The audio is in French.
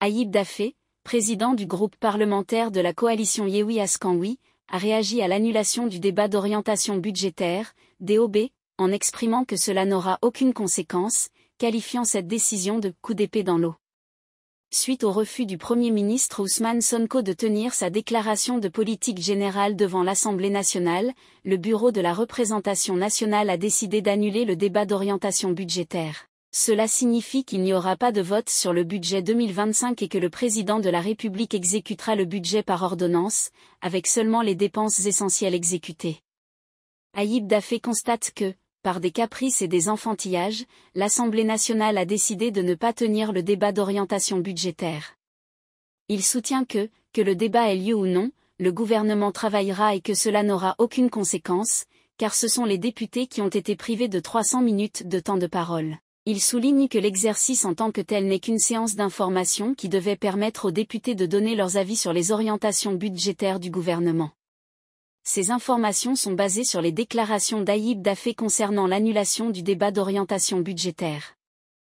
Aïb Dafé, président du groupe parlementaire de la coalition Yewi Askanwi, a réagi à l'annulation du débat d'orientation budgétaire, DOB, en exprimant que cela n'aura aucune conséquence, qualifiant cette décision de coup d'épée dans l'eau. Suite au refus du Premier ministre Ousmane Sonko de tenir sa déclaration de politique générale devant l'Assemblée nationale, le Bureau de la représentation nationale a décidé d'annuler le débat d'orientation budgétaire. Cela signifie qu'il n'y aura pas de vote sur le budget 2025 et que le président de la République exécutera le budget par ordonnance, avec seulement les dépenses essentielles exécutées. Aïb Dafé constate que, par des caprices et des enfantillages, l'Assemblée nationale a décidé de ne pas tenir le débat d'orientation budgétaire. Il soutient que, que le débat ait lieu ou non, le gouvernement travaillera et que cela n'aura aucune conséquence, car ce sont les députés qui ont été privés de 300 minutes de temps de parole il souligne que l'exercice en tant que tel n'est qu'une séance d'information qui devait permettre aux députés de donner leurs avis sur les orientations budgétaires du gouvernement. Ces informations sont basées sur les déclarations d'Aïb Dafé concernant l'annulation du débat d'orientation budgétaire.